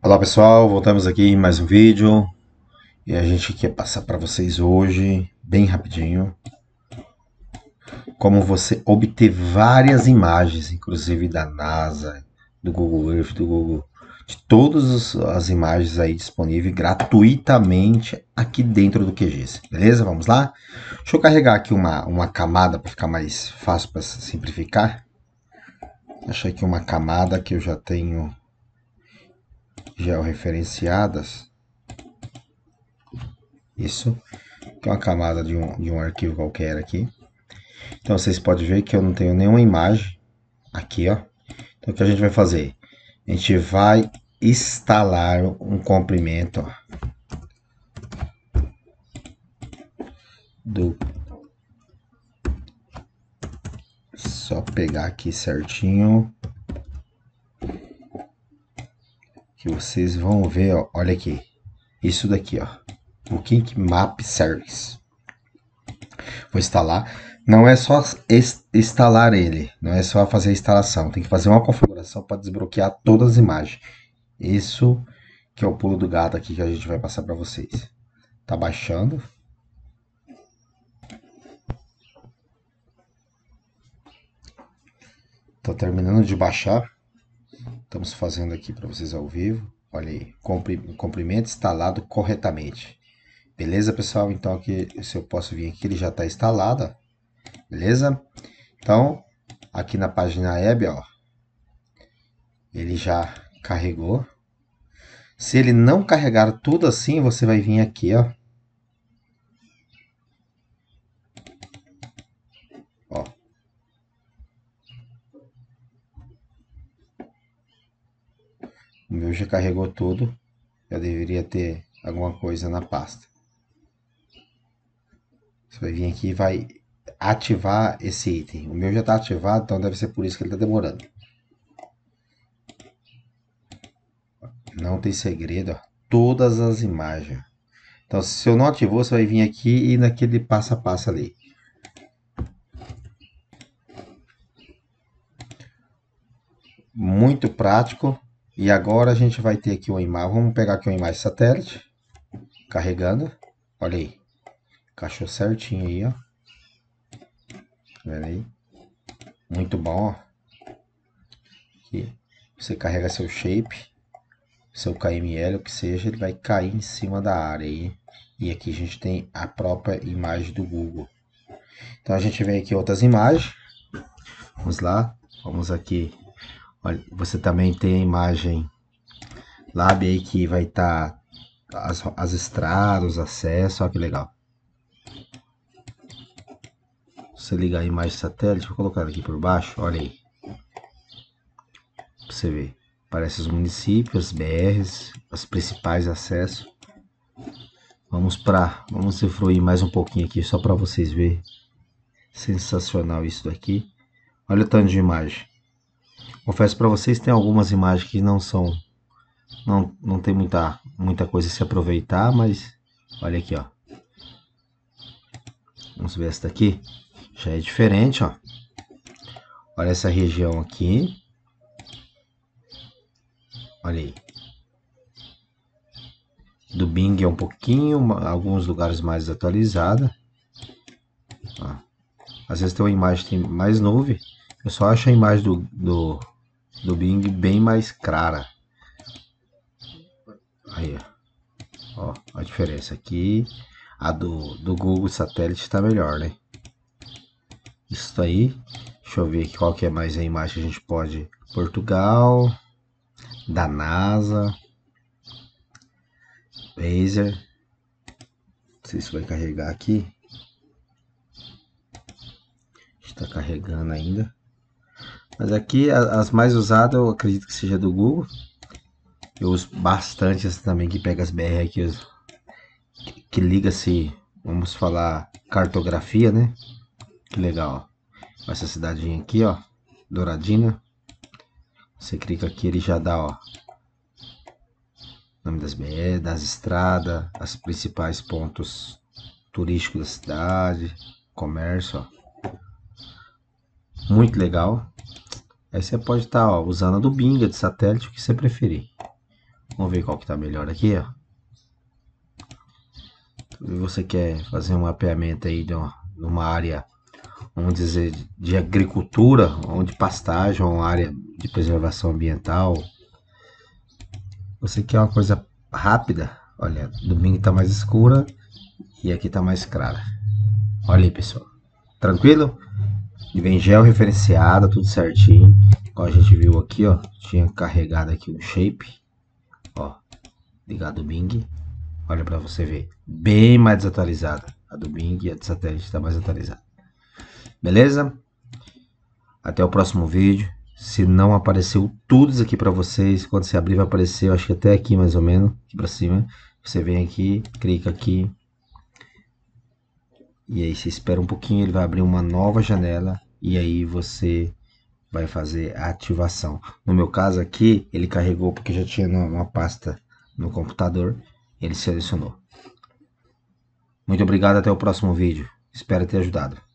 Olá pessoal, voltamos aqui em mais um vídeo e a gente quer passar para vocês hoje, bem rapidinho, como você obter várias imagens, inclusive da NASA, do Google Earth, do Google, de todas as imagens aí disponíveis gratuitamente aqui dentro do QGIS, beleza? Vamos lá? Deixa eu carregar aqui uma, uma camada para ficar mais fácil para simplificar. Achei aqui uma camada que eu já tenho georreferenciadas, isso, que é uma camada de um, de um arquivo qualquer aqui. Então vocês podem ver que eu não tenho nenhuma imagem aqui, ó. Então o que a gente vai fazer? A gente vai instalar um comprimento ó, do só pegar aqui certinho vocês vão ver, ó, olha aqui. Isso daqui, ó. O Kink Map Service. Vou instalar. Não é só instalar ele, não é só fazer a instalação. Tem que fazer uma configuração para desbloquear todas as imagens. Isso que é o pulo do gato aqui que a gente vai passar para vocês. Tá baixando. Tô terminando de baixar. Estamos fazendo aqui para vocês ao vivo. Olha aí, comprimento instalado corretamente. Beleza, pessoal? Então, aqui, se eu posso vir aqui, ele já está instalado. Beleza? Então, aqui na página web, ó, ele já carregou. Se ele não carregar tudo assim, você vai vir aqui, ó, O meu já carregou tudo, já deveria ter alguma coisa na pasta. Você vai vir aqui e vai ativar esse item. O meu já está ativado, então deve ser por isso que ele está demorando. Não tem segredo, ó. todas as imagens. Então, se eu não ativou, você vai vir aqui e naquele passo a passo ali. Muito prático. E agora a gente vai ter aqui uma imagem, vamos pegar aqui uma imagem satélite, carregando, olha aí, encaixou certinho aí, ó. Vendo aí? Muito bom, ó. Aqui, você carrega seu shape, seu KML, o que seja, ele vai cair em cima da área aí. E aqui a gente tem a própria imagem do Google. Então a gente vem aqui outras imagens. Vamos lá, vamos aqui Olha, você também tem a imagem Lab aí que vai estar tá as, as estradas, os acessos, olha que legal. Você ligar a imagem satélite, vou colocar aqui por baixo, olha aí. Pra você ver, aparece os municípios, as BRs, os principais acessos. Vamos para, vamos usufruir mais um pouquinho aqui só para vocês verem. Sensacional isso daqui. Olha o tanto de imagem. Confesso para vocês, tem algumas imagens que não são não, não tem muita, muita coisa a se aproveitar, mas olha aqui, ó. Vamos ver essa daqui. Já é diferente, ó. Olha essa região aqui. Olha aí. Do Bing é um pouquinho, alguns lugares mais atualizada. Ó. Às vezes tem uma imagem tem mais nuvem. Eu só acho a imagem do, do do Bing bem mais clara. Aí, ó, a diferença aqui, a do, do Google Satélite está melhor, né? Isso aí, deixa eu ver qual que é mais a imagem que a gente pode, Portugal, da NASA, laser não sei se vai carregar aqui, está carregando ainda. Mas aqui as mais usadas eu acredito que seja do Google. Eu uso bastante essa também que pega as BR aqui, que, que liga-se, vamos falar, cartografia, né? Que legal, ó. Essa cidadinha aqui, ó, douradina. Você clica aqui, ele já dá, ó, nome das BR, das estradas, as principais pontos turísticos da cidade, comércio, ó. Muito legal. Aí você pode estar tá, usando a do Bing, de satélite, o que você preferir. Vamos ver qual que está melhor aqui, ó. você quer fazer um mapeamento aí de uma, de uma área, vamos dizer, de agricultura, ou de pastagem, ou uma área de preservação ambiental. Você quer uma coisa rápida, olha, do Bing está mais escura e aqui está mais clara. Olha aí, pessoal. Tranquilo? E vem gel referenciada, tudo certinho. Como a gente viu aqui, ó. Tinha carregado aqui um shape. Ó. Ligado o Bing. Olha para você ver. Bem mais atualizada. A do Bing e a de satélite está mais atualizada. Beleza? Até o próximo vídeo. Se não apareceu tudo isso aqui para vocês, quando você abrir vai aparecer, eu acho que até aqui mais ou menos, aqui para cima. Você vem aqui, clica aqui, e aí você espera um pouquinho, ele vai abrir uma nova janela e aí você vai fazer a ativação. No meu caso aqui, ele carregou porque já tinha uma pasta no computador, ele selecionou. Muito obrigado, até o próximo vídeo. Espero ter ajudado.